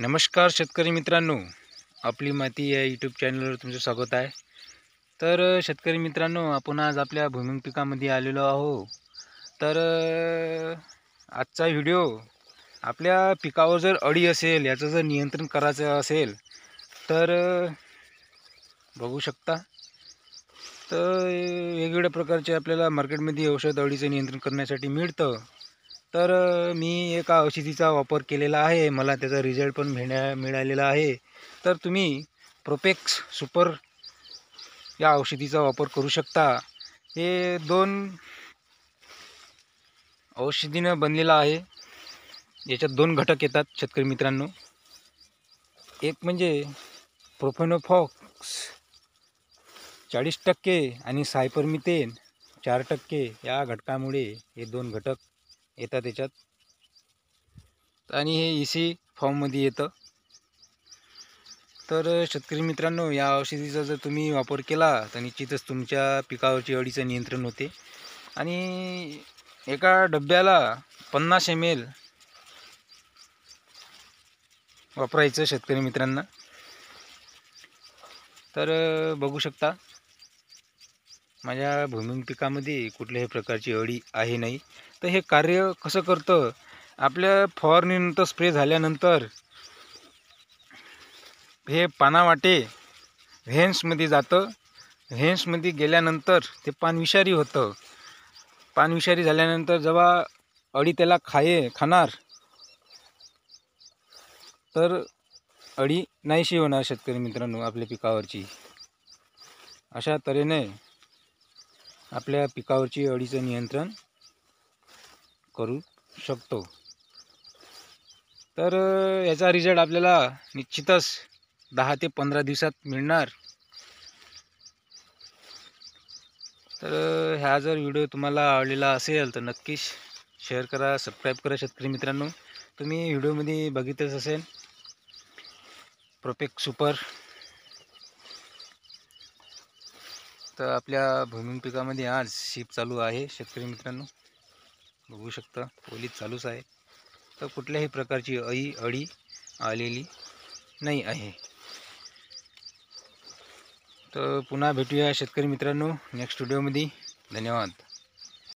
नमस्कार शेतकरी मित्रांनो आपली माती या यूट्यूब चॅनलवर तुमचं स्वागत आहे तर शेतकरी मित्रांनो आपण आज आपल्या भूमिंग पिकामध्ये आलेलो आहो तर आजचा व्हिडिओ आपल्या पिकावर जर अडी असेल याचं जर नियंत्रण करायचं असेल तर बघू शकता तर वेगवेगळ्या प्रकारचे आपल्याला मार्केटमध्ये औषध अळीचं नियंत्रण करण्यासाठी मिळतं तर मी एका औषधीचा वापर केलेला आहे मला त्याचा रिझल्ट पण मिळा मिळालेला आहे तर तुम्ही प्रोपेक्स सुपर या औषधीचा वापर करू शकता हे दोन औषधीनं बनलेलं आहे याच्यात दोन घटक येतात शेतकरी मित्रांनो एक म्हणजे प्रोफेनोफॉक्स चाळीस टक्के आणि सायपरमिथेन चार टक्के या घटकामुळे हे दोन घटक येतात त्याच्यात आणि हे ई e सी फॉर्ममध्ये येतं तर शेतकरी मित्रांनो या औषधीचा जर तुम्ही वापर केला तर निश्चितच तुमच्या पिकावरची अडीचं नियंत्रण होते आणि एका डब्याला पन्नास एम एल वापरायचं शेतकरी मित्रांना तर बघू शकता माझ्या भूमिंग पिकामध्ये कुठल्याही प्रकारची अळी आहे नाही तर हे कार्य कसं करतं आपल्या फवारणीनंतर स्प्रे झाल्यानंतर हे पानावाटे व्हेन्समध्ये जातं व्हेन्समध्ये गेल्यानंतर ते पानविषारी होतं पानविषारी झाल्यानंतर जेव्हा अळी त्याला खाये खाणार तर अळी नाहीशी होणार शेतकरी मित्रांनो आपल्या पिकावरची अशा तऱ्हेने आपल्या पिकावरची अळीचं नियंत्रण करू शकतो तर याचा रिझल्ट आपल्याला निश्चितच दहा ते पंधरा दिवसात मिळणार तर हा जर व्हिडिओ तुम्हाला आवडलेला असेल तर नक्कीच शेअर करा सबस्क्राईब करा शेतकरी मित्रांनो तुम्ही व्हिडिओमध्ये बघितच असेल प्रोपेक सुपर तर आपल्या भूमिंग पिकामध्ये आज शीप चालू आहे शेतकरी मित्रांनो बघू शकता ओली चालूच आहे तर कुठल्याही प्रकारची अळी अळी आलेली नाही आहे तर पुन्हा भेटूया शेतकरी मित्रांनो नेक्स्ट व्हिडिओमध्ये धन्यवाद